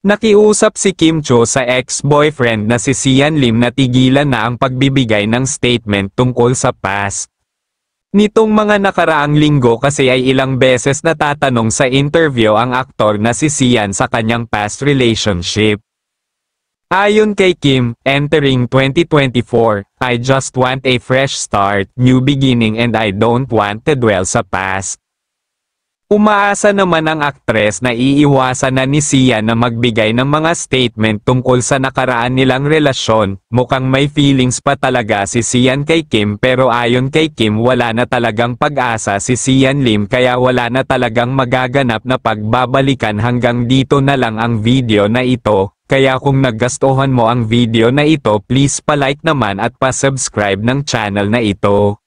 Nakiusap si Kim Cho sa ex-boyfriend na si Sian Lim na tigilan na ang pagbibigay ng statement tungkol sa past. Nitong mga nakaraang linggo kasi ay ilang beses natatanong sa interview ang aktor na si Sian sa kanyang past relationship. Ayon kay Kim, entering 2024, I just want a fresh start, new beginning and I don't want to dwell sa past. Umaasa naman ang aktres na iiwasan na ni Sia na magbigay ng mga statement tungkol sa nakaraan nilang relasyon, mukhang may feelings pa talaga si Sian kay Kim pero ayon kay Kim wala na talagang pag-asa si Sian Lim kaya wala na talagang magaganap na pagbabalikan hanggang dito na lang ang video na ito, kaya kung naggastuhan mo ang video na ito please palike naman at pa-subscribe ng channel na ito.